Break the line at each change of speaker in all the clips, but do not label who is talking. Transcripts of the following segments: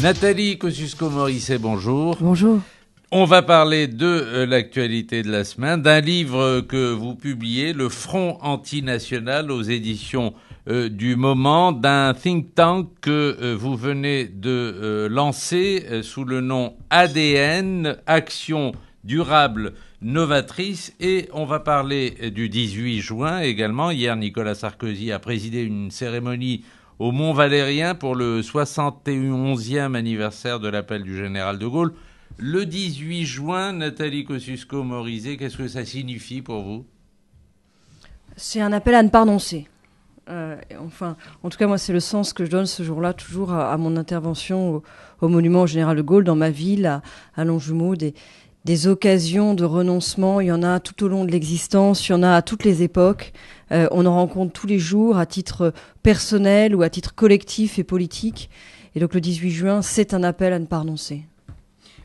Nathalie Kosciusko-Morisset, bonjour. Bonjour. On va parler de euh, l'actualité de la semaine, d'un livre que vous publiez, Le Front antinational aux éditions euh, du moment, d'un think tank que euh, vous venez de lancer sous le nom ADN, Action durable, novatrice. Et on va parler du 18 juin également. Hier, Nicolas Sarkozy a présidé une cérémonie au Mont Valérien pour le 71e anniversaire de l'appel du général de Gaulle. Le 18 juin, Nathalie Kosciusko-Morizet, qu'est-ce que ça signifie pour vous
C'est un appel à ne pas renoncer. Euh, enfin, en tout cas, moi, c'est le sens que je donne ce jour-là, toujours à, mon intervention au, monument au général de Gaulle, dans ma ville, à, à Longjumeau, des, des occasions de renoncement. Il y en a tout au long de l'existence, il y en a à toutes les époques. Euh, on en rencontre tous les jours à titre euh, personnel ou à titre collectif et politique. Et donc le 18 juin, c'est un appel à ne pas renoncer.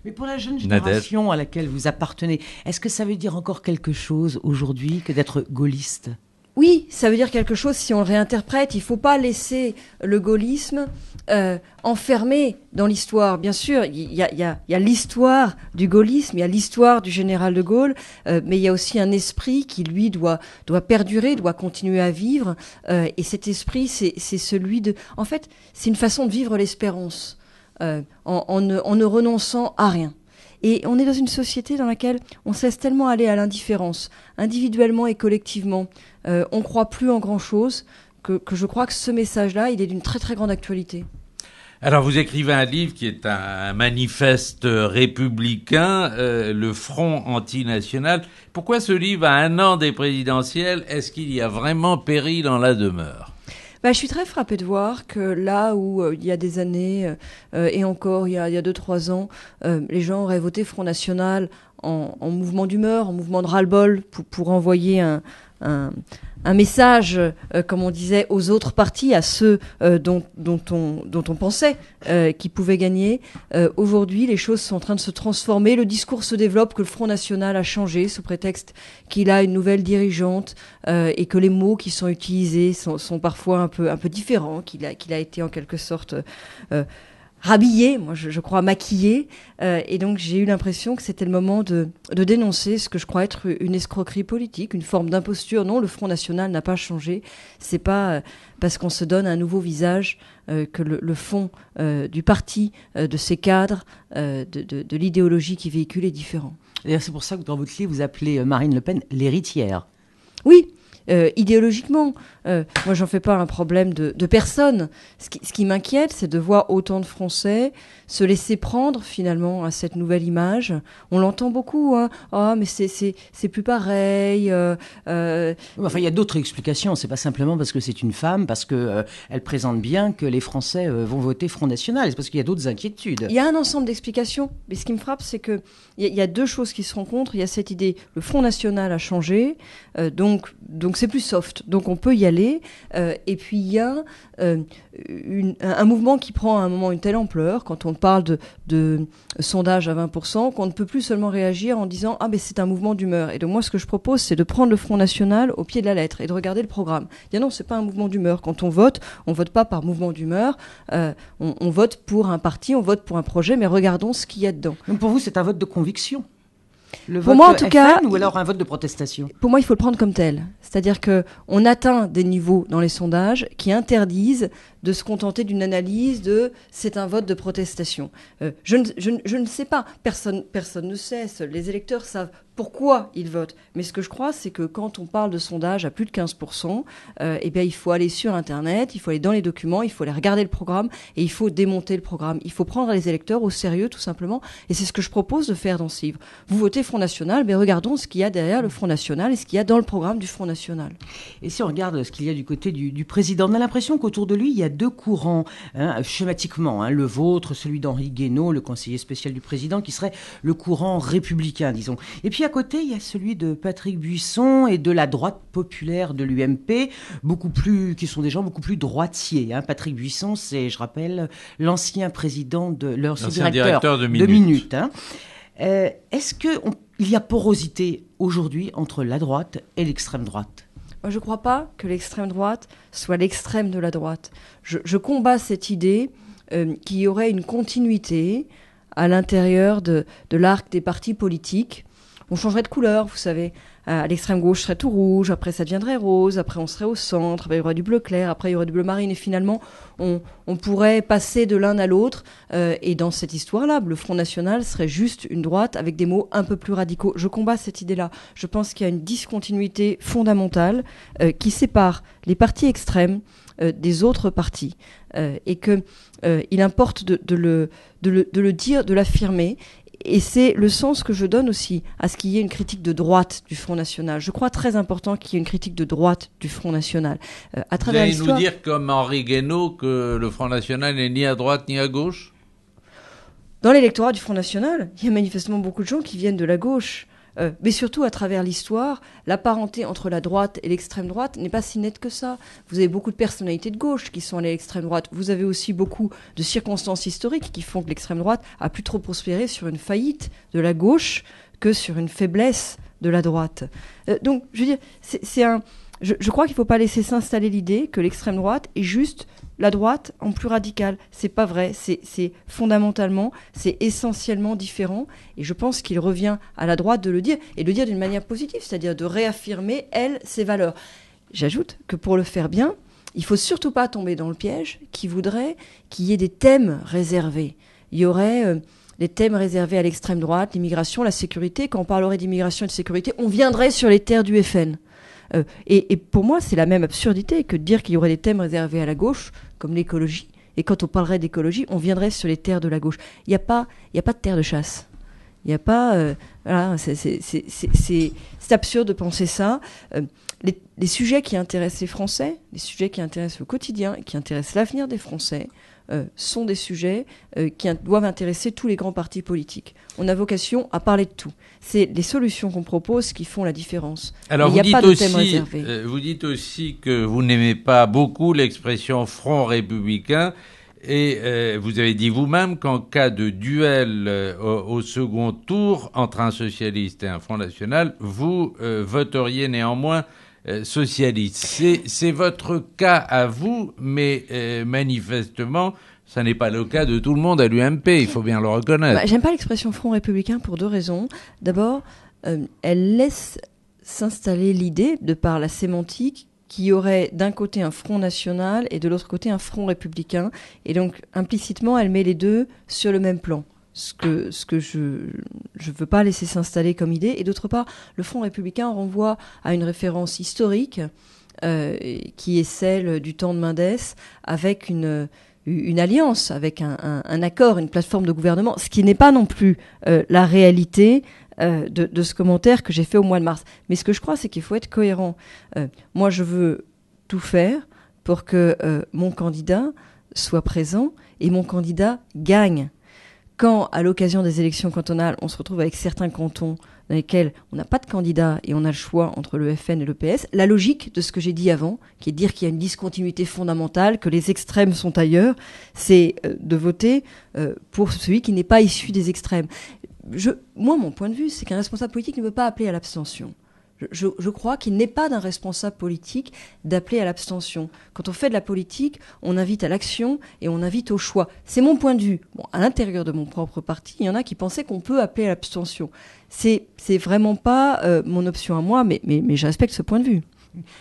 Mais pour la jeune génération à laquelle vous appartenez, est-ce que ça veut dire encore quelque chose aujourd'hui que d'être gaulliste
oui, ça veut dire quelque chose si on le réinterprète. Il ne faut pas laisser le gaullisme euh, enfermé dans l'histoire. Bien sûr, il y a, l'histoire du gaullisme, il y a l'histoire du général de Gaulle, euh, mais il y a aussi un esprit qui, lui, doit, doit perdurer, doit continuer à vivre. Euh, et cet esprit, c'est celui de... En fait, c'est une façon de vivre l'espérance en ne renonçant à rien. Et on est dans une société dans laquelle on cesse tellement aller à l'indifférence, individuellement et collectivement. On euh, on croit plus en grand-chose que, je crois que ce message-là, il est d'une très très grande actualité.
Alors vous écrivez un livre qui est un manifeste républicain, euh, le Front antinational. Pourquoi ce livre à un an des présidentielles Est-ce qu'il y a vraiment péril dans la demeure
bah, je suis très frappée de voir que là où euh, il y a des années euh, euh, et encore il y a, 2-3 trois ans, les gens auraient voté Front National en, mouvement d'humeur, en mouvement de ras-le-bol pour envoyer un, un, message, euh, comme on disait, aux autres partis, à ceux euh, dont, dont, on, pensait euh, qu'ils pouvaient gagner. Aujourd'hui, les choses sont en train de se transformer. Le discours se développe que le Front National a changé sous prétexte qu'il a une nouvelle dirigeante et que les mots qui sont utilisés sont, parfois un peu, un peu différents, qu'il a été en quelque sorte rhabillée, moi je, crois maquillée, euh, et donc j'ai eu l'impression que c'était le moment de, dénoncer ce que je crois être une escroquerie politique, une forme d'imposture. Non, le Front National n'a pas changé. C'est pas euh, parce qu'on se donne un nouveau visage euh, que le, fond du parti, de ses cadres, de, l'idéologie qui véhicule est différent. D'ailleurs, c'est pour ça que dans votre livre, vous appelez Marine Le Pen l'héritière. Oui, idéologiquement, euh, moi, j'en fais pas un problème de, personne. Ce qui, m'inquiète, c'est de voir autant de Français se laisser prendre finalement à cette nouvelle image. On l'entend beaucoup. Hein. Oh, mais c'est c'est plus pareil. Euh, euh, enfin, il y a d'autres explications. C'est pas simplement
parce que c'est une femme, parce que elle présente bien que les Français vont voter Front National. C'est parce qu'il y a
d'autres inquiétudes. Il y a un ensemble d'explications. Mais ce qui me frappe, c'est que il y, a deux choses qui se rencontrent. Il y a cette idée, le Front National a changé, donc donc c'est plus soft. Donc on peut y aller euh, et puis il y a euh, un mouvement qui prend à un moment une telle ampleur, quand on parle de, de sondage à 20%, qu'on ne peut plus seulement réagir en disant Ah, mais c'est un mouvement d'humeur. Et donc moi, ce que je propose, c'est de prendre le Front National au pied de la lettre et de regarder le programme. Bien ah non, c'est pas un mouvement d'humeur. Quand on vote, on vote pas par mouvement d'humeur. Euh, on, on vote pour un parti, on vote pour un projet, mais regardons ce qu'il y a dedans. Donc pour vous, c'est un vote de conviction le pour moi, en tout cas, ou alors un vote de protestation. Pour moi, il faut le prendre comme tel. C'est-à-dire que on atteint des niveaux dans les sondages qui interdisent de se contenter d'une analyse de c'est un vote de protestation. Euh, je, ne, sais pas, personne, personne ne sait. Les électeurs savent pourquoi ils votent. Mais ce que je crois, c'est que quand on parle de sondage à plus de 15%, euh, eh bien, il faut aller sur Internet, il faut aller dans les documents, il faut aller regarder le programme et il faut démonter le programme. Il faut prendre les électeurs au sérieux, tout simplement. Et c'est ce que je propose de faire dans ce livre. Vous votez Front National, mais regardons ce qu'il y a derrière le Front National et ce qu'il y a dans le programme du Front National. Et si on regarde ce qu'il y a du côté du, président,
on a l'impression qu'autour de lui, il y a deux courants, hein, schématiquement. Hein. le vôtre, celui d'Henri Guénaud, le conseiller spécial du président, qui serait le courant républicain, disons. Et puis, à côté, il y a celui de Patrick Buisson et de la droite populaire de l'UMP, beaucoup plus, qui sont des gens beaucoup plus droitiers. Hein. Patrick Buisson, c'est, je rappelle, l'ancien président de, leur directeur, directeur, de Minute. Hein. Euh, est-ce qu'il y a porosité aujourd'hui entre la droite et l'extrême droite
je ne crois pas que l'extrême droite soit l'extrême de la droite. Je, combats cette idée qui euh, qu'il y aurait une continuité à l'intérieur de l'arc des partis politiques on changerait de couleur, vous savez. À l'extrême gauche serait tout rouge, après ça deviendrait rose, après on serait au centre, il y aurait du bleu clair, après il y aurait du bleu marine, et finalement on, pourrait passer de l'un à l'autre. Euh, et dans cette histoire-là, le Front National serait juste une droite avec des mots un peu plus radicaux. Je combats cette idée-là. Je pense qu'il y a une discontinuité fondamentale euh, qui sépare les partis extrêmes euh, des autres partis. et que il importe le, de, le, de le dire, de l'affirmer, et c'est le sens que je donne aussi à ce qu'il y ait une critique de droite du Front National. Je crois très important qu'il y ait une critique de droite du Front National.
Euh, à travers Vous allez nous dire, comme Henri Guénaud, que le Front National n'est ni à droite ni à gauche
Dans l'électorat du Front National, il y a manifestement beaucoup de gens qui viennent de la gauche. Euh, mais surtout à travers l'histoire, la parenté entre la droite et l'extrême droite n'est pas si nette que ça. Vous avez beaucoup de personnalités de gauche qui sont allées à l'extrême droite. Vous avez aussi beaucoup de circonstances historiques qui font que l'extrême droite a plus trop prospéré sur une faillite de la gauche que sur une faiblesse de la droite. Euh, donc, je veux dire, je crois qu'il ne faut pas laisser s'installer l'idée que l'extrême droite est juste la droite en plus radicale. C'est pas vrai. C'est fondamentalement, c'est essentiellement différent. Et je pense qu'il revient à la droite de le dire et de le dire d'une manière positive, c'est-à-dire de réaffirmer elle ses valeurs. J'ajoute que pour le faire bien, il faut surtout pas tomber dans le piège qui voudrait qu'il y ait des thèmes réservés. Il y aurait euh, des les thèmes réservés à l'extrême droite, l'immigration, la sécurité. Quand on parlerait d'immigration et de sécurité, on viendrait sur les terres du FN. Euh, et, pour moi, c'est la même absurdité que de dire qu'il y aurait des thèmes réservés à la gauche, comme l'écologie. Et quand on parlerait d'écologie, on viendrait sur les terres de la gauche. Il n'y a, pas, a pas de terre de chasse. Il n'y a pas. Euh, c'est absurde de penser ça. Euh, les, sujets qui intéressent les Français, les sujets qui intéressent le quotidien, qui intéressent l'avenir des Français, euh, sont des sujets qui doivent intéresser tous les grands partis politiques. On a vocation à parler de tout. C'est les solutions qu'on propose qui font la différence. Alors, vous, a dites de aussi,
vous dites aussi que vous n'aimez pas beaucoup l'expression front républicain. Et euh, vous avez dit vous-même qu'en cas de duel euh, au, second tour entre un socialiste et un Front National, vous euh, voteriez néanmoins socialiste. C'est votre cas à vous, mais manifestement, ça n'est pas le cas de tout le monde à l'UMP, il faut bien le reconnaître. Bah, j'aime
pas l'expression Front républicain pour deux raisons. D'abord, elle laisse s'installer l'idée, de par la sémantique, qui aurait d'un côté un front national et de l'autre côté un front républicain. Et donc, implicitement, elle met les deux sur le même plan. Ce que, ce que je ne veux pas laisser s'installer comme idée. Et d'autre part, le front républicain renvoie à une référence historique euh, qui est celle du temps de Mendès avec une une alliance, avec un, accord, une plateforme de gouvernement, ce qui n'est pas non plus euh, la réalité euh, de, ce commentaire que j'ai fait au mois de mars. Mais ce que je crois, c'est qu'il faut être cohérent. Euh, moi, je veux tout faire pour que euh, mon candidat soit présent et mon candidat gagne. Quand, à l'occasion des élections cantonales, on se retrouve avec certains cantons dans lesquels on n'a pas de candidat et on a le choix entre le FN et le PS, la logique de ce que j'ai dit avant, qui est de dire qu'il y a une discontinuité fondamentale, que les extrêmes sont ailleurs, c'est de voter pour celui qui n'est pas issu des extrêmes moi, mon point de vue, c'est qu'un responsable politique ne peut pas appeler à l'abstention. Je, crois qu'il n'est pas d'un responsable politique d'appeler à l'abstention. Quand on fait de la politique, on invite à l'action et on invite au choix. C'est mon point de vue. à l'intérieur de mon propre parti, il y en a qui pensaient qu'on peut appeler à l'abstention. C'est c'est vraiment pas euh, mon option à moi, mais, mais, je respecte ce point de vue.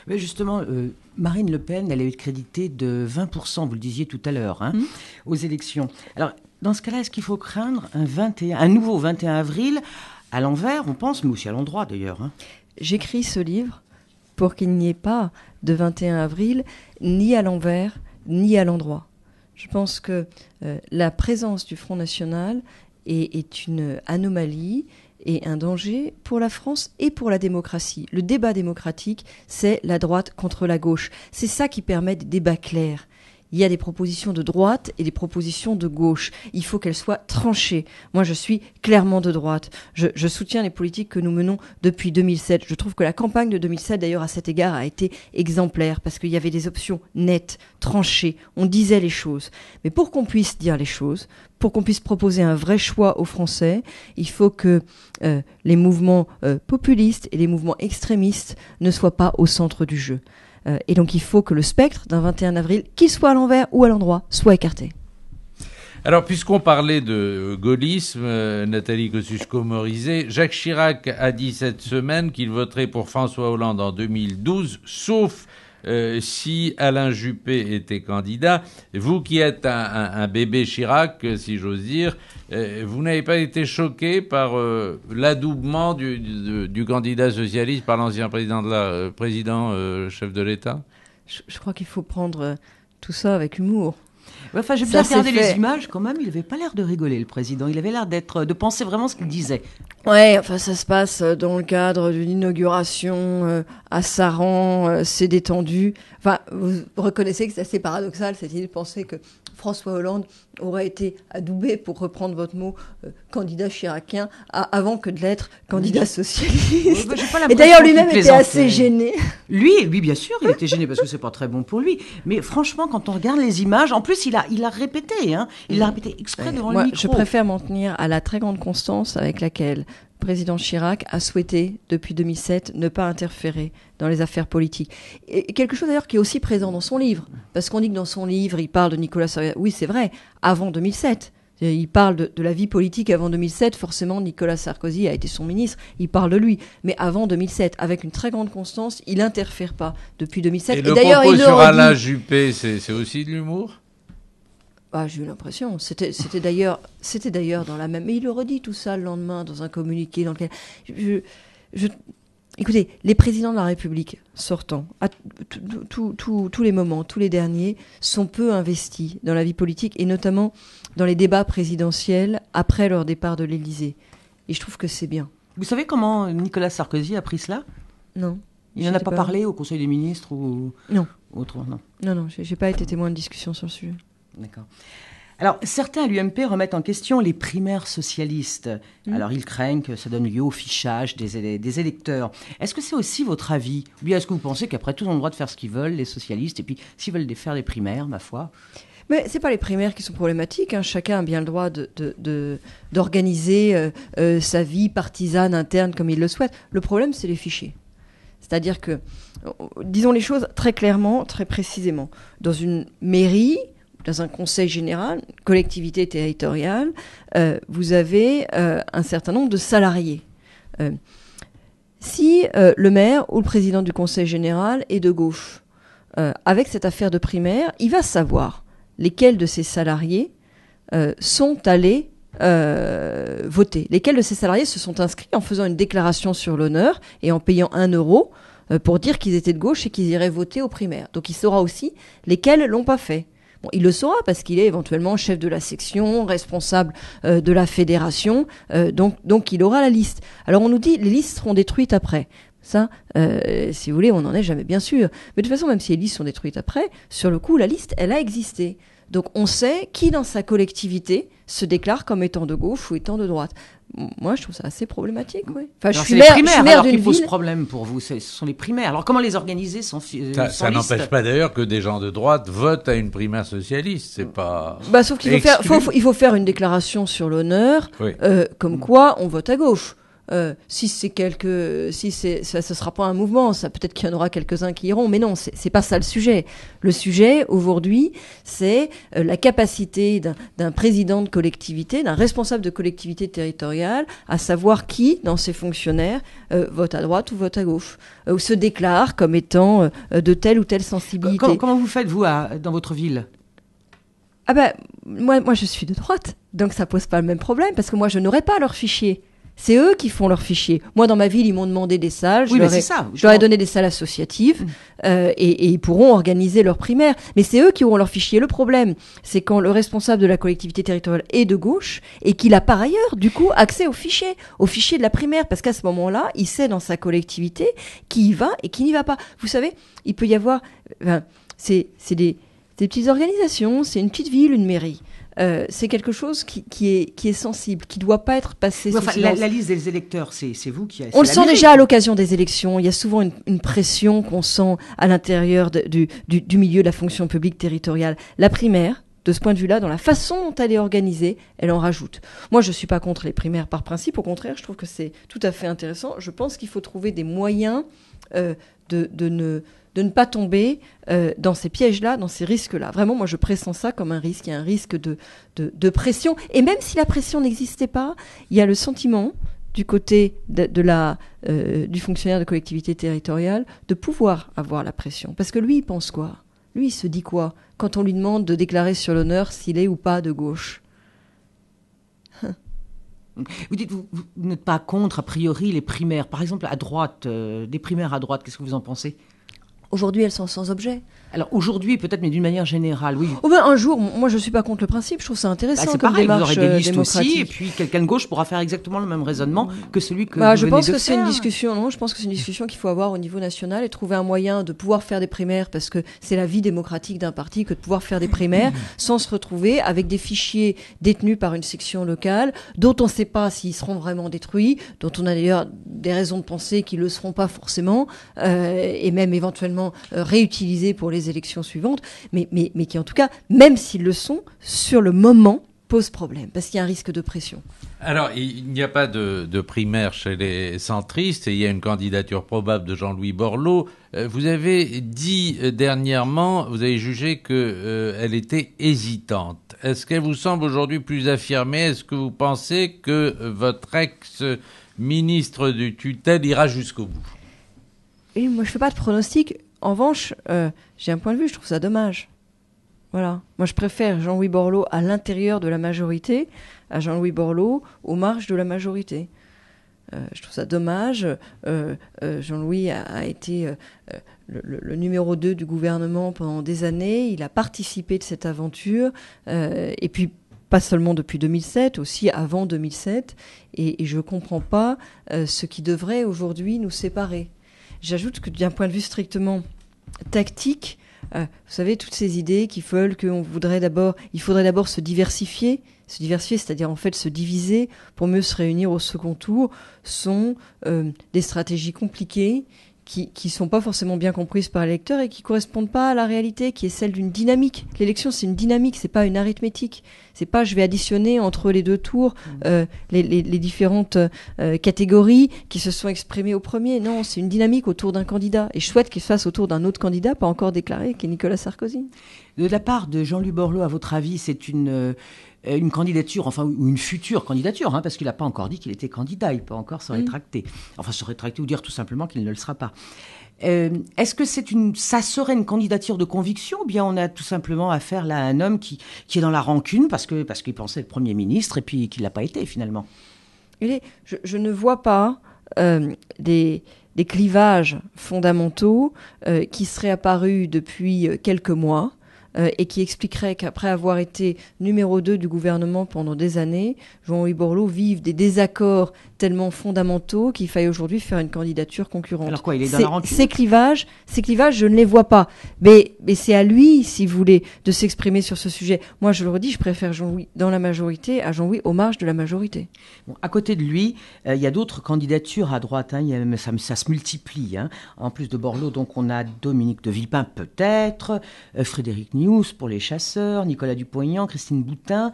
Mais justement, euh, Marine Le Pen, elle a été crédité de 20%, vous le disiez tout à l'heure, hein, hum. aux élections. Alors, dans ce cas-là, est-ce qu'il faut craindre un, nouveau 21 avril à l'envers, on pense, mais aussi à l'endroit d'ailleurs hein.
J'écris ce livre pour qu'il n'y ait pas de 21 avril, ni à l'envers, ni à l'endroit. Je pense que euh, la présence du Front National est une anomalie et un danger pour la France et pour la démocratie. Le débat démocratique, c'est la droite contre la gauche. C'est ça qui permet des débats clairs il y a des propositions de droite et des propositions de gauche. Il faut qu'elles soient tranchées. Moi, je suis clairement de droite. Je, soutiens les politiques que nous menons depuis 2007. Je trouve que la campagne de 2007, d'ailleurs, à cet égard, a été exemplaire parce qu'il y avait des options nettes, tranchées. On disait les choses. Mais pour qu'on puisse dire les choses, pour qu'on puisse proposer un vrai choix aux Français, il faut que euh, les mouvements euh, populistes et les mouvements extrémistes ne soient pas au centre du jeu. Euh, et donc il faut que le spectre d'un 21 avril, qu'il soit à l'envers ou à l'endroit, soit écarté.
Alors, puisqu'on parlait de euh, gaullisme, euh, Nathalie Kosciusko-Morizet, Jacques Chirac a dit cette semaine qu'il voterait pour François Hollande en 2012, sauf euh, si Alain Juppé était candidat, vous qui êtes un, bébé Chirac, euh, si j'ose dire, euh, vous n'avez pas été choqué par l'adoubement du, candidat socialiste par l'ancien président, de la, président chef de l'État je,
crois qu'il faut prendre tout ça avec humour. Enfin, j'ai bien regardé les images quand même. Il n'avait
pas l'air de rigoler, le président. Il avait l'air d'être, de penser vraiment ce qu'il disait.
Ouais, enfin ça se passe euh, dans le cadre d'une inauguration euh, à Saran, euh, c'est détendu. Enfin, vous reconnaissez que c'est assez paradoxal c'est dire de penser que François Hollande aurait été adoubé, pour reprendre votre mot, euh, candidat chiracien, avant que de l'être candidat socialiste. Bah, et d'ailleurs, lui-même était assez gêné.
Lui, oui, bien sûr, il était gêné parce que c'est pas très bon pour lui. Mais franchement, quand on regarde les images, en plus, il a, il a répété, hein. il a mm. répété exprès devant le micro. Je préfère
m'en tenir à la très grande constance avec laquelle président Chirac a souhaité depuis 2007 ne pas interférer dans les affaires politiques. quelque chose d'ailleurs qui est aussi présent dans son livre, parce qu'on dit que dans son livre, il parle de Nicolas Sarkozy. Oui, c'est vrai, avant 2007. Il parle de, la vie politique avant 2007. Forcément, Nicolas Sarkozy a été son ministre. Il parle de lui. Mais avant 2007, avec une très grande constance, il n'interfère pas depuis 2007. Et, d'ailleurs, il sur Alain
Juppé, c'est aussi de l'humour
ah, j'ai eu l'impression. C'était, c'était d'ailleurs, c'était d'ailleurs dans la même. Mais il le redit tout ça le lendemain dans un communiqué dans lequel, je, écoutez, les présidents de la République sortants, à tous les moments, tous les derniers, sont peu investis dans la vie politique et notamment dans les débats présidentiels après leur départ de l'Élysée. Et je trouve que c'est bien.
Vous savez comment Nicolas Sarkozy a pris cela
Non. Il n'en a pas, parlé
au Conseil des ministres ou non. Non,
non, non, j'ai pas été témoin de discussion sur le sujet. D'accord. Alors,
certains à l'UMP remettent en question les primaires socialistes. Mmh. Alors, ils craignent que ça donne lieu au fichage des, électeurs. Est-ce que c'est aussi votre avis Ou bien est-ce que vous pensez qu'après tout, ils ont le droit de faire ce qu'ils veulent, les socialistes, et
puis s'ils veulent faire des primaires, ma foi mais c'est pas les primaires qui sont problématiques. Hein. Chacun a bien le droit d'organiser euh, euh, sa vie partisane interne comme il le souhaite. Le problème, c'est les fichiers. C'est-à-dire que, euh, disons les choses très clairement, très précisément. Dans une mairie, dans un conseil général, collectivité territoriale, euh, vous avez euh, un certain nombre de salariés. Euh, si le maire ou le président du conseil général est de gauche, avec cette affaire de primaire, il va savoir lesquels de ces salariés sont allés voter, lesquels de ces salariés se sont inscrits en faisant une déclaration sur l'honneur et en payant un euro pour dire qu'ils étaient de gauche et qu'ils iraient voter aux primaire. Donc il saura aussi lesquels l'ont pas fait il le saura parce qu'il est éventuellement chef de la section, responsable euh, de la fédération, euh, donc, il aura la liste. Alors on nous dit les listes seront détruites après. Ça, euh, si vous voulez, on n'en est jamais bien sûr. Mais de toute façon, même si les listes sont détruites après, sur le coup, la liste, elle a existé. Donc on sait qui dans sa collectivité se déclarent comme étant de gauche ou étant de droite. Moi, je trouve ça assez problématique. Oui. Enfin, je suis les primaires,
alors qui pose problème pour vous. Ce sont les primaires. Alors, comment les organiser sans, euh, Ça, ça n'empêche pas
d'ailleurs que des gens de droite votent à une primaire socialiste. C'est pas. Bah, sauf qu'il faut, faut,
faire, une déclaration sur l'honneur, euh, comme quoi on vote à gauche. Euh, si c'est quelque, si c'est, ça, ce sera pas un mouvement. Ça peut-être qu'il y en aura quelques-uns qui iront, mais non, c'est pas ça le sujet. Le sujet aujourd'hui, c'est euh, la capacité d'un président de collectivité, d'un responsable de collectivité territoriale, à savoir qui, dans ses fonctionnaires, euh, vote à droite ou vote à gauche, ou se déclare comme étant de telle ou telle sensibilité. Comment, vous faites vous dans votre ville Ah ben, moi, moi, je suis de droite, donc ça pose pas le même problème parce que moi, je n'aurais pas leur fichier. C'est eux qui font leurs fichiers. Moi, dans ma ville, ils m'ont demandé des salles. Je, leur, ai, donné des salles associatives mm. euh, et, ils pourront organiser leurs primaires. Mais c'est eux qui auront leurs fichiers. Le problème, c'est quand le responsable de la collectivité territoriale est de gauche et qu'il a par ailleurs, du coup, accès aux fichiers, aux fichiers de la primaire, parce qu'à ce moment-là, il sait dans sa collectivité qui y va et qui n'y va pas. Vous savez, il peut y avoir, c'est des petites organisations, c'est une petite ville, une mairie. Euh, c'est quelque chose qui, est, sensible, qui ne doit pas être passé la, liste
des électeurs,
c'est vous qui... On le sent déjà à l'occasion des élections. Il y a souvent une, pression qu'on sent à l'intérieur du, milieu de la fonction publique territoriale. La primaire, de ce point de vue-là, dans la façon dont elle est organisée, elle en rajoute. Moi, je ne suis pas contre les primaires par principe. Au contraire, je trouve que c'est tout à fait intéressant. Je pense qu'il faut trouver des moyens euh, de ne de ne pas tomber euh, dans ces pièges-là, dans ces risques-là. Vraiment, moi, je pressens ça comme un risque. Il y a un risque de, de, pression. Et même si la pression n'existait pas, il y a le sentiment du côté de, la, euh, du fonctionnaire de collectivité territoriale de pouvoir avoir la pression. Parce que lui, il pense quoi Lui, il se dit quoi quand on lui demande de déclarer sur l'honneur s'il est ou pas de gauche
vous dites, vous, n'êtes pas contre, a priori, les primaires. Par exemple, à droite, euh, des primaires à droite, qu'est-ce que vous en pensez Aujourd'hui, elles sont sans objet. Alors aujourd'hui, peut-être, mais d'une manière générale, oui.
Oh, ben, un jour, moi je suis pas contre le principe, je trouve ça bah, intéressant. démarche vous euh, aussi, et
puis quelqu'un de gauche pourra faire exactement le même raisonnement que celui que bah, vous je pense que c'est une
discussion, non Je pense que c'est une discussion qu'il faut avoir au niveau national et trouver un moyen de pouvoir faire des primaires parce que c'est la vie démocratique d'un parti que de pouvoir faire des primaires sans se retrouver avec des fichiers détenus par une section locale dont on ne sait pas s'ils seront vraiment détruits, dont on a d'ailleurs des raisons de penser qu'ils le seront pas forcément, euh, et même éventuellement euh, réutilisés pour les les élections suivantes, mais, mais, mais qui en tout cas, même s'ils le sont, sur le moment, pose problème, parce qu'il y a un risque de pression.
Alors, il n'y a pas de, de, primaire chez les centristes, et il y a une candidature probable de Jean-Louis Borloo. Euh, vous avez dit euh, dernièrement, vous avez jugé qu'elle euh, était hésitante. Est-ce qu'elle vous semble aujourd'hui plus affirmée Est-ce que vous pensez que votre ex-ministre du tutelle ira jusqu'au bout
et moi, je ne fais pas de pronostic. En revanche, euh, j'ai un point de vue, je trouve ça dommage. Voilà. Moi, je préfère Jean-Louis Borloo à l'intérieur de la majorité à Jean-Louis Borloo aux marges de la majorité. Euh, je trouve ça dommage. Euh, Jean-Louis a, été le, numéro 2 du gouvernement pendant des années. Il a participé de cette aventure. et puis, pas seulement depuis 2007, aussi avant 2007. Et, et je ne comprends pas ce qui devrait aujourd'hui nous séparer. J'ajoute que d'un point de vue strictement tactique, euh, vous savez, toutes ces idées qui veulent qu'on voudrait d'abord, il faudrait d'abord se diversifier, se diversifier, c'est-à-dire en fait se diviser pour mieux se réunir au second tour, sont euh, des stratégies compliquées qui qui sont pas forcément bien comprises par les lecteurs et qui correspondent pas à la réalité qui est celle d'une dynamique. L'élection, c'est une dynamique, c'est pas une arithmétique. C'est pas je vais additionner entre les deux tours mm. euh, les, les, les, différentes euh, catégories qui se sont exprimées au premier. Non, c'est une dynamique autour d'un candidat. Et je souhaite qu'il se fasse autour d'un autre candidat, pas encore déclaré, qui est Nicolas Sarkozy.
De la part de Jean-Luc Borloo, à votre avis, c'est une euh, euh, une candidature, enfin, ou une future candidature, hein, parce qu'il n'a pas encore dit qu'il était candidat, il peut encore se mm. rétracter. Enfin, se rétracter ou dire tout simplement qu'il ne le sera pas. Euh, est-ce que c'est une, ça serait une candidature de conviction ou bien on a tout simplement affaire là à un homme qui, qui est dans la rancune parce que parce qu'il pensait être Premier ministre
et puis qu'il l'a pas été finalement je, ne vois pas euh, des, des clivages fondamentaux qui seraient apparus depuis quelques mois euh, et qui expliquerait qu'après avoir été numéro 2 du gouvernement pendant des années, Jean-Louis Borloo vive des désaccords tellement fondamentaux qu'il faille aujourd'hui faire une candidature concurrente. Alors quoi, il est dans la Ces clivages, je ne les vois pas. Mais, mais c'est à lui, si vous voulez, de s'exprimer sur ce sujet. Moi, je le redis, je préfère Jean-Louis dans la majorité à
Jean-Louis au marge de la majorité. à côté de lui, euh, il y a d'autres candidatures à droite. Hein. ça, se multiplie. Hein. En plus de Borloo, donc on a Dominique de Villepin peut-être, euh, Frédéric Nier, pour les chasseurs, Nicolas dupont Christine Boutin.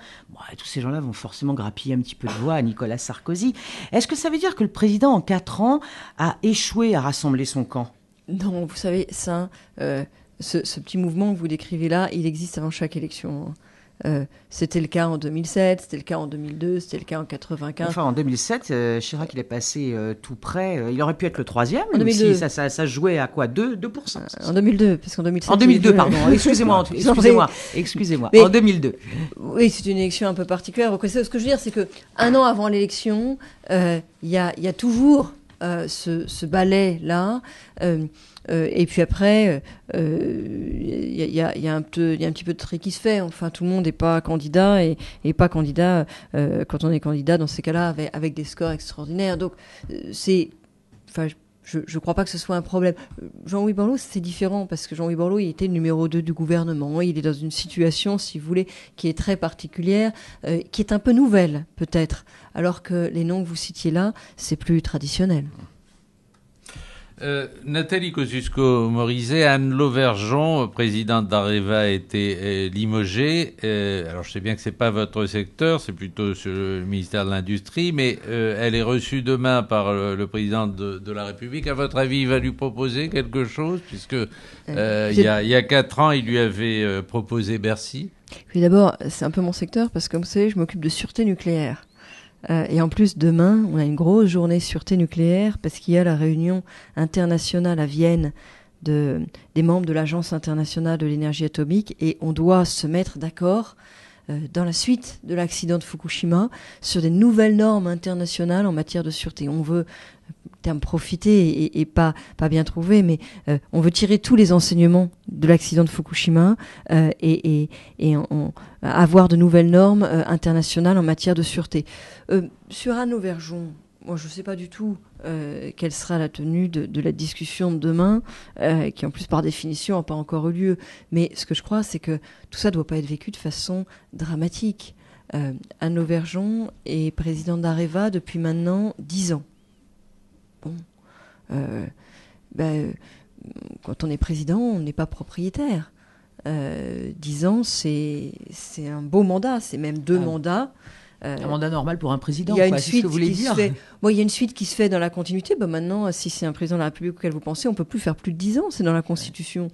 tous ces gens-là vont forcément grappiller un petit peu de voix à Nicolas Sarkozy. Est-ce que ça veut dire que le président, en quatre ans, a échoué à rassembler son camp
Non, vous savez, ça, euh, ce, petit mouvement que vous décrivez là, il existe avant chaque élection. Hein. Euh, c'était le cas en 2007, c'était le cas en 2002, c'était le cas en 95. Enfin, en
2007, euh, Chirac, il est passé euh, tout près. Il aurait pu être le troisième. En 2002. Si ça, jouait à quoi 2, 2%
En 2002, parce qu'en 2007. En 2002, pardon.
Excusez-moi, excusez-moi, excusez-moi. en 2002. Oui,
c'est une élection un peu particulière. Ce que je veux dire, c'est que an avant l'élection, il y y a toujours euh, ce, balai ballet-là. Euh, euh, et puis après, il y, a, un un petit peu de tri qui se fait. Enfin, tout le monde n'est pas candidat et, pas candidat quand on est candidat dans ces cas-là avec, des scores extraordinaires. Donc, c'est, enfin, je ne crois pas que ce soit un problème. Jean-Louis Borloo, c'est différent parce que Jean-Louis Borloo, il était le numéro 2 du gouvernement. Il est dans une situation, si vous voulez, qui est très particulière, euh, qui est un peu nouvelle peut-être, alors que les noms que vous citiez là, c'est plus traditionnel.
Euh, Nathalie Kosciusko-Morizet, Anne Lauvergeon, présidente d'Areva, a été euh, limogée. Euh, alors, je sais bien que ce n'est pas votre secteur, c'est plutôt le ministère de l'Industrie, mais elle est reçue demain par le, président de, la République. À votre avis, il va lui proposer quelque chose, puisque il y, a, y a quatre ans, il lui avait proposé Bercy.
Oui, d'abord, c'est un peu mon secteur, parce que comme vous savez, je m'occupe de sûreté nucléaire. Euh, et en plus, demain, on a une grosse journée sûreté nucléaire parce qu'il y a la réunion internationale à Vienne des membres de l'Agence internationale de l'énergie atomique et on doit se mettre d'accord euh, dans la suite de l'accident de Fukushima sur des nouvelles normes internationales en matière de sûreté. On veut terme profiter et, pas pas bien trouvé, mais euh, on veut tirer tous les enseignements de l'accident de Fukushima euh, et, avoir de nouvelles normes euh, internationales en matière de sûreté. sur Anne Vergeon, moi je ne sais pas du tout quelle sera la tenue de, la discussion de demain, qui en plus par définition n'a pas encore eu lieu, mais ce que je crois c'est que tout ça ne doit pas être vécu de façon dramatique. Anne Vergeon est présidente d'Areva depuis maintenant dix ans. Euh, ben, quand on est président, on n'est pas propriétaire. Euh, ans, c'est un beau mandat, c'est même deux ah mandats. Euh, un mandat normal pour un président, c'est ce que vous voulez dire. il y a une suite qui se fait dans la continuité. maintenant, si c'est un président de la République auquel vous pensez, on peut plus faire plus de 10 ans, c'est dans la Constitution.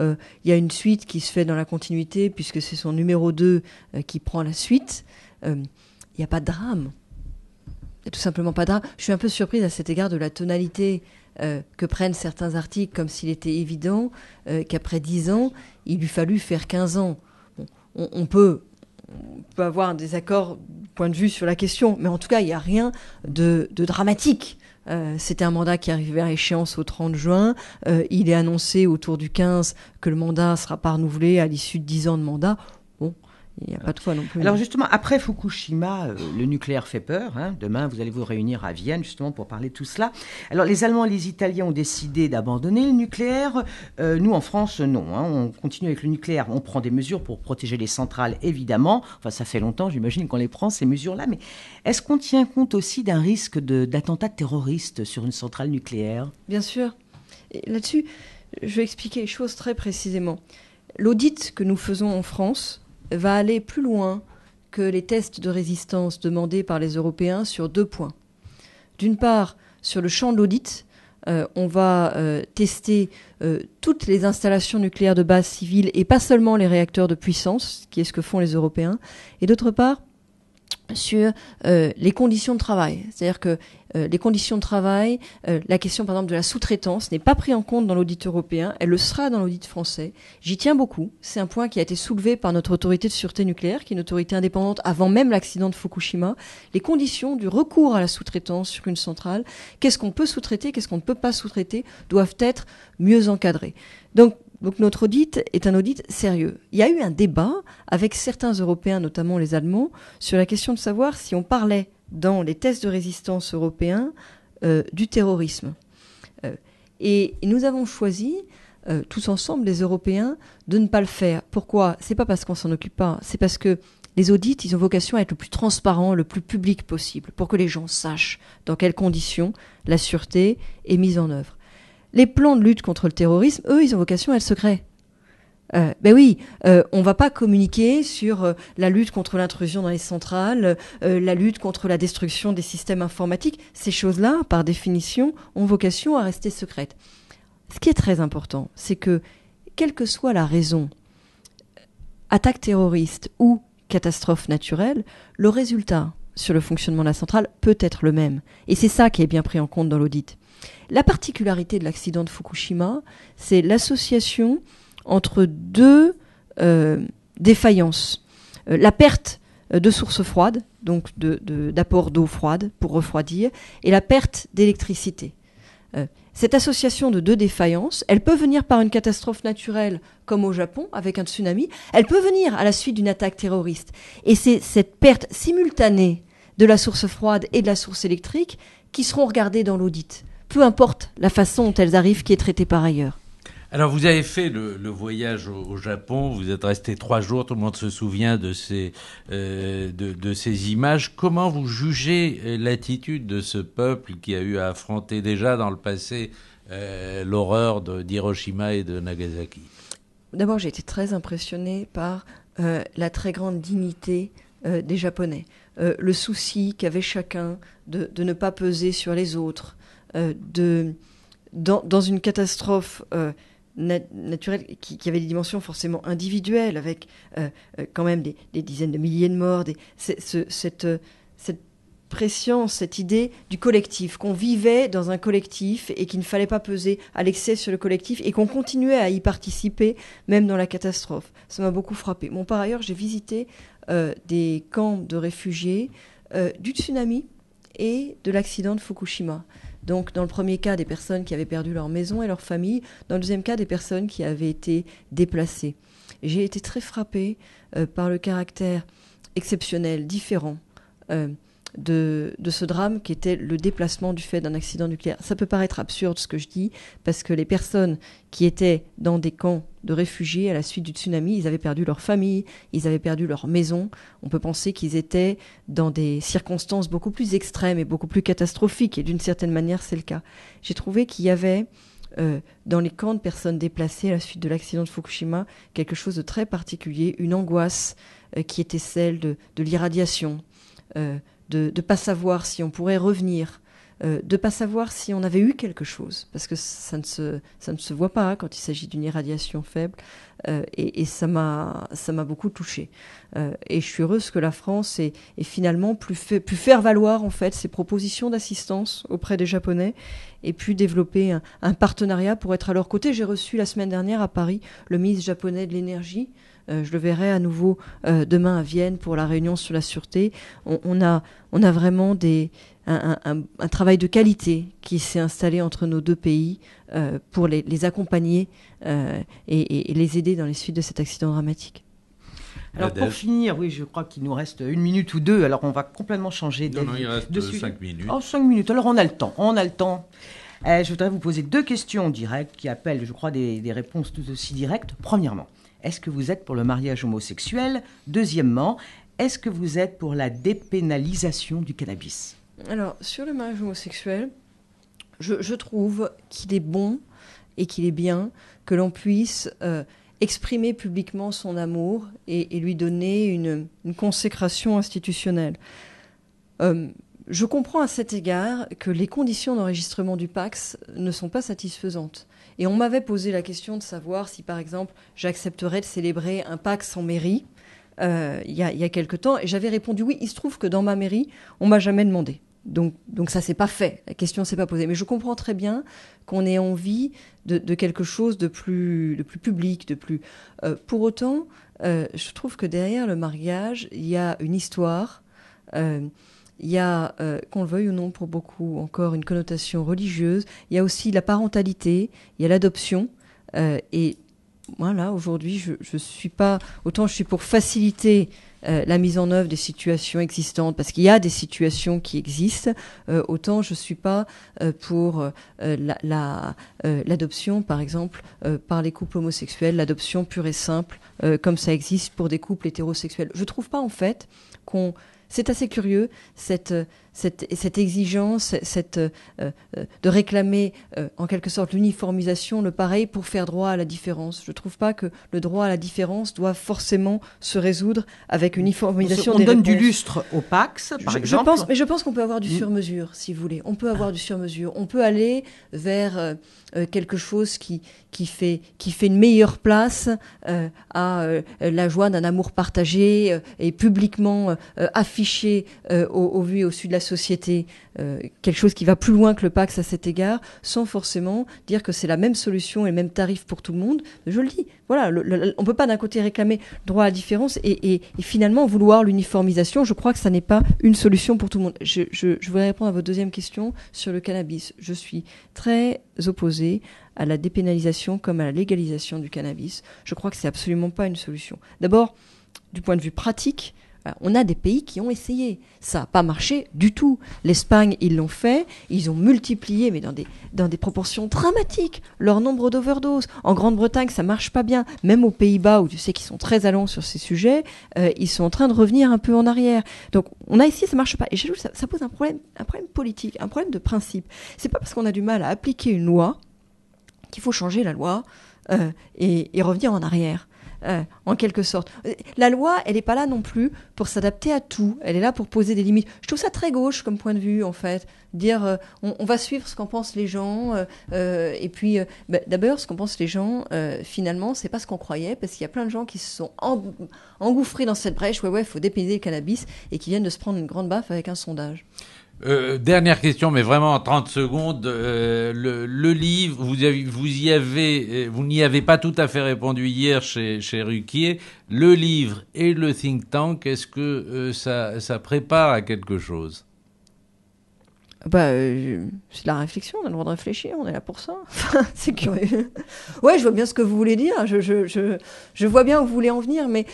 Euh, il y a une suite qui se fait dans la continuité, puisque c'est son numéro 2 qui prend la suite. Il n'y a pas de drame tout simplement pas Je suis un peu surprise à cet égard de la tonalité euh, que prennent certains articles, comme s'il était évident euh, qu'après 10 ans, il lui fallut faire 15 ans. on, peut, avoir des accords point de vue sur la question, mais en tout cas, il n'y a rien de, dramatique. Euh, C'était un mandat qui arrivait à échéance au 30 juin. il est annoncé autour du 15 que le mandat sera pas renouvelé à l'issue de 10 ans de mandat. Il n'y a pas de quoi non plus. Alors justement,
après Fukushima, euh, le nucléaire fait peur. Hein. Demain, vous allez vous réunir à Vienne justement pour parler de tout cela. Alors les Allemands et les Italiens ont décidé d'abandonner le nucléaire. Euh, nous, en France, non. Hein. On continue avec le nucléaire. On prend des mesures pour protéger les centrales, évidemment. Enfin, ça fait longtemps, j'imagine, qu'on les prend, ces mesures-là. Mais est-ce qu'on tient compte aussi d'un risque d'attentat terroriste sur une centrale nucléaire
Bien sûr. Là-dessus, je vais expliquer les choses très précisément. L'audit que nous faisons en France va aller plus loin que les tests de résistance demandés par les Européens sur deux points. D'une part, sur le champ de l'audit, euh, on va euh, tester euh, toutes les installations nucléaires de base civile et pas seulement les réacteurs de puissance, qui est ce que font les Européens. Et d'autre part, sur euh, les conditions de travail. C'est-à-dire que euh, les conditions de travail, euh, la question par exemple de la sous-traitance n'est pas prise en compte dans l'audit européen, elle le sera dans l'audit français. J'y tiens beaucoup. C'est un point qui a été soulevé par notre autorité de sûreté nucléaire, qui est une autorité indépendante avant même l'accident de Fukushima. Les conditions du recours à la sous-traitance sur une centrale, qu'est-ce qu'on peut sous-traiter, qu'est-ce qu'on ne peut pas sous-traiter, doivent être mieux encadrées. Donc donc notre audit est un audit sérieux. Il y a eu un débat avec certains Européens, notamment les Allemands, sur la question de savoir si on parlait dans les tests de résistance européens euh, du terrorisme. Euh, et, nous avons choisi euh, tous ensemble, les Européens, de ne pas le faire. Pourquoi C'est pas parce qu'on s'en occupe pas, c'est parce que les audits, ils ont vocation à être le plus transparent, le plus public possible, pour que les gens sachent dans quelles conditions la sûreté est mise en œuvre. Les plans de lutte contre le terrorisme, eux, ils ont vocation à être secrets. Euh, ben oui, on euh, on va pas communiquer sur euh, la lutte contre l'intrusion dans les centrales, la lutte contre la destruction des systèmes informatiques. Ces choses-là, par définition, ont vocation à rester secrètes. Ce qui est très important, c'est que, quelle que soit la raison, attaque terroriste ou catastrophe naturelle, le résultat sur le fonctionnement de la centrale peut être le même. Et c'est ça qui est bien pris en compte dans l'audit. La particularité de l'accident de Fukushima, c'est l'association entre deux euh, défaillances. Euh, la perte euh, de sources froides, donc d'apport d'eau froide pour refroidir, et la perte d'électricité. cette association de deux défaillances, elle peut venir par une catastrophe naturelle, comme au Japon, avec un tsunami, elle peut venir à la suite d'une attaque terroriste. Et c'est cette perte simultanée de la source froide et de la source électrique qui seront regardées dans l'audit peu importe la façon dont elles arrivent qui est traitée par ailleurs.
Alors vous avez fait le, voyage au, Japon, vous êtes resté trois jours, tout le monde se souvient de ces, euh, de, ces images. Comment vous jugez euh, l'attitude de ce peuple qui a eu à affronter déjà dans le passé euh, l'horreur d'Hiroshima et de Nagasaki
D'abord j'ai été très impressionnée par la très grande dignité des Japonais, le souci qu'avait chacun de ne pas peser sur les autres, euh, dans, une catastrophe euh, naturelle qui, avait des dimensions forcément individuelles, avec euh, quand même des, dizaines de milliers de morts, cette, cette pression, cette idée du collectif, qu'on vivait dans un collectif et qu'il ne fallait pas peser à l'excès sur le collectif et qu'on continuait à y participer même dans la catastrophe. Ça m'a beaucoup frappé. Bon, par ailleurs, j'ai visité des camps de réfugiés du tsunami et de l'accident de Fukushima. Donc dans le premier cas, des personnes qui avaient perdu leur maison et leur famille, dans le deuxième cas, des personnes qui avaient été déplacées. J'ai été très frappée euh, par le caractère exceptionnel, différent. Euh, de, ce drame qui était le déplacement du fait d'un accident nucléaire. Ça peut paraître absurde ce que je dis, parce que les personnes qui étaient dans des camps de réfugiés à la suite du tsunami, ils avaient perdu leur famille, ils avaient perdu leur maison. On peut penser qu'ils étaient dans des circonstances beaucoup plus extrêmes et beaucoup plus catastrophiques, et d'une certaine manière c'est le cas. J'ai trouvé qu'il y avait... Euh, dans les camps de personnes déplacées à la suite de l'accident de Fukushima, quelque chose de très particulier, une angoisse euh, qui était celle de, l'irradiation, euh, de ne pas savoir si on pourrait revenir, euh, de ne pas savoir si on avait eu quelque chose, parce que ça ne se, voit pas hein, quand il s'agit d'une irradiation faible, euh, et, ça m'a beaucoup touchée. Euh, et je suis heureuse que la France ait, finalement pu, faire valoir en fait ses propositions d'assistance auprès des Japonais et pu développer un partenariat pour être à leur côté. J'ai reçu la semaine dernière à Paris le ministre japonais de l'énergie euh, je le verrai à nouveau euh, demain à Vienne pour la réunion sur la sûreté. On, a, on a vraiment des, un, travail de qualité qui s'est installé entre nos deux pays euh, pour les, accompagner et, les aider dans les suites de cet accident dramatique.
Alors pour finir, oui, je crois qu'il nous reste une minute ou deux, alors on va complètement changer non, non, il reste de cinq minutes. Oh, cinq minutes, alors on a le temps, on a le temps. Eh, je voudrais vous poser deux questions directes qui appellent, je crois, des, des réponses tout aussi directes. Premièrement, est-ce que vous êtes pour le mariage homosexuel Deuxièmement, est-ce que vous êtes pour la dépénalisation
du cannabis Alors, sur le mariage homosexuel, je, trouve qu'il est bon et qu'il est bien que l'on puisse euh, exprimer publiquement son amour et, lui donner une, consécration institutionnelle. Euh, je comprends à cet égard que les conditions d'enregistrement du PAX ne sont pas satisfaisantes. Et on m'avait posé la question de savoir si, par exemple, j'accepterais de célébrer un PAX en mairie euh, il y, a, quelque temps. Et j'avais répondu oui. Il se trouve que dans ma mairie, on m'a jamais demandé. Donc, donc ça s'est pas fait. La question s'est pas posée. Mais je comprends très bien qu'on ait envie de, quelque chose de plus, de plus public, de plus. Euh, pour autant, euh, je trouve que derrière le mariage, il y a une histoire il y a, euh, qu'on le veuille ou non pour beaucoup, encore une connotation religieuse, il y a aussi la parentalité, il y a l'adoption. Euh, et voilà, aujourd'hui, je, ne suis pas. Autant je suis pour faciliter euh, la mise en œuvre des situations existantes, parce qu'il y a des situations qui existent, euh, autant je ne suis pas pour l'adoption, la, l'adoption par exemple, par les couples homosexuels, l'adoption pure et simple, comme ça existe pour des couples hétérosexuels. Je ne trouve pas, en fait, qu'on c'est assez curieux, cette euh, cette, exigence, cette, euh, euh, de réclamer euh, en quelque sorte l'uniformisation, le pareil pour faire droit à la différence. Je ne trouve pas que le droit à la différence doit forcément se résoudre avec une uniformisation. On, on donne du lustre
au Pax, par exemple. pense, mais
je pense qu'on peut avoir du mm. sur-mesure, si vous voulez. On peut avoir du sur-mesure. On peut aller vers quelque chose qui, qui, fait, qui fait une meilleure place à la joie d'un amour partagé et publiquement affiché au, vu et au sud de la société, euh, quelque chose qui va plus loin que le Pax à cet égard, sans forcément dire que c'est la même solution et le même tarif pour tout le monde. Je le dis, voilà, on ne peut pas d'un côté réclamer droit à la différence et, finalement vouloir l'uniformisation. Je crois que ça n'est pas une solution pour tout le monde. Je, je, voudrais répondre à votre deuxième question sur le cannabis. Je suis très opposée à la dépénalisation comme à la légalisation du cannabis. Je crois que c'est absolument pas une solution. D'abord, du point de vue pratique, on a des pays qui ont essayé. Ça n'a pas marché du tout. L'Espagne, ils l'ont fait. Ils ont multiplié, mais dans des, proportions dramatiques, leur nombre d'overdoses. En Grande-Bretagne, ça marche pas bien. Même aux Pays-Bas, où tu sais qu'ils sont très allants sur ces sujets, euh, ils sont en train de revenir un peu en arrière. Donc, on a essayé, ça marche pas. Et je ça, pose un problème, politique, un problème de principe. C'est pas parce qu'on a du mal à appliquer une loi qu'il faut changer la loi euh, et revenir en arrière. Euh, en quelque sorte. Euh, la loi, elle n'est pas là non plus pour s'adapter à tout. Elle est là pour poser des limites. Je trouve ça très gauche comme point de vue, en fait. Dire, euh, on, va suivre ce qu'en pensent les gens. et puis, bah, d'abord, ce qu'en pensent les gens, finalement, c'est pas ce qu'on croyait, parce qu'il y a plein de gens qui se sont engouffrés dans cette brèche. Ouais, ouais, faut dépayser le cannabis et qui viennent de se prendre une grande baffe avec un sondage.
Euh, dernière question, mais vraiment en 30 secondes. Euh, le, livre, vous, vous y avez, euh, vous n'y avez pas tout à fait répondu hier chez, chez Ruquier. Le livre et le think tank, est-ce que ça, ça, prépare à quelque chose
bah, c'est de la réflexion, on a le droit de réfléchir, on est là pour ça. c'est curieux. Ouais, je vois bien ce que vous voulez dire, je, je, je, je vois bien où vous voulez en venir, mais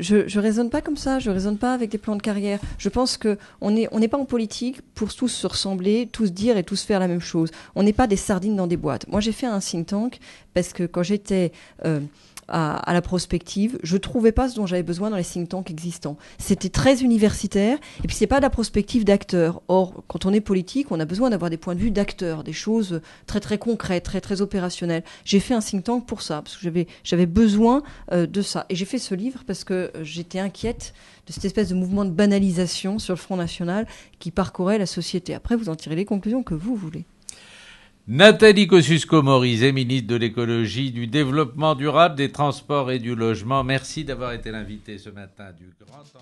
je, ne raisonne pas comme ça. Je raisonne pas avec des plans de carrière. Je pense que on n'est pas en politique pour tous se ressembler, tous dire et tous faire la même chose. On n'est pas des sardines dans des boîtes. Moi, j'ai fait un think tank parce que quand j'étais euh, à, la prospective, je trouvais pas ce dont j'avais besoin dans les think tanks existants. C'était très universitaire, et puis c'est pas de la prospective d'acteur. Or, quand on est politique, on a besoin d'avoir des points de vue d'acteurs, des choses très très concrètes, très très opérationnelles. J'ai fait un think tank pour ça, parce que j'avais besoin euh, de ça, et j'ai fait ce livre parce que euh, j'étais inquiète de cette espèce de mouvement de banalisation sur le Front National qui parcourait la société. Après, vous en tirez les conclusions que vous voulez.
Nathalie Kosciusko-Morizet, ministre de l'écologie, du développement durable, des transports et du logement, merci d'avoir été l'invité ce matin du Grand